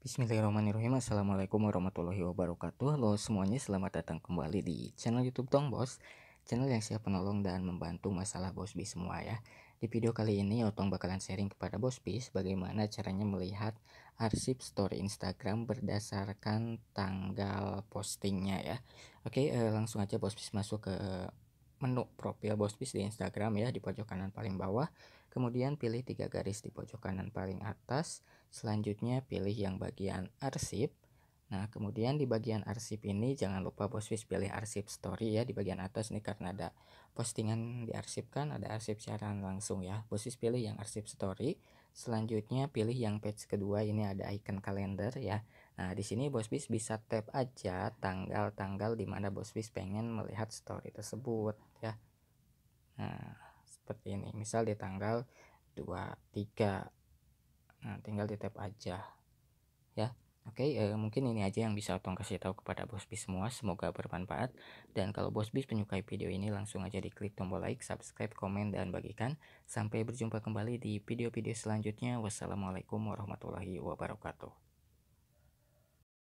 Bismillahirrahmanirrahim Assalamualaikum warahmatullahi wabarakatuh Halo semuanya selamat datang kembali di channel youtube Tong Bos Channel yang siap menolong dan membantu masalah Bos Bis semua ya Di video kali ini Otong bakalan sharing kepada Bos Bis Bagaimana caranya melihat arsip story Instagram berdasarkan tanggal postingnya ya Oke eh, langsung aja Bos Bis masuk ke eh, menu profil Bospis di Instagram ya di pojok kanan paling bawah. Kemudian pilih tiga garis di pojok kanan paling atas. Selanjutnya pilih yang bagian arsip. Nah, kemudian di bagian arsip ini jangan lupa bos Boswis pilih arsip story ya di bagian atas nih karena ada postingan diarsipkan, ada arsip siaran langsung ya. bos Boswis pilih yang arsip story. Selanjutnya pilih yang page kedua ini ada icon kalender ya. Nah, di sini bos Boswis bisa tap aja tanggal-tanggal di mana Boswis pengen melihat story tersebut ya. Nah, seperti ini. Misal di tanggal 23. Nah, tinggal di tap aja. Oke, eh, mungkin ini aja yang bisa Otong kasih tahu kepada Bos Bis semua. Semoga bermanfaat. Dan kalau Bos Bis menyukai video ini, langsung aja diklik tombol like, subscribe, komen, dan bagikan. Sampai berjumpa kembali di video-video selanjutnya. Wassalamualaikum warahmatullahi wabarakatuh.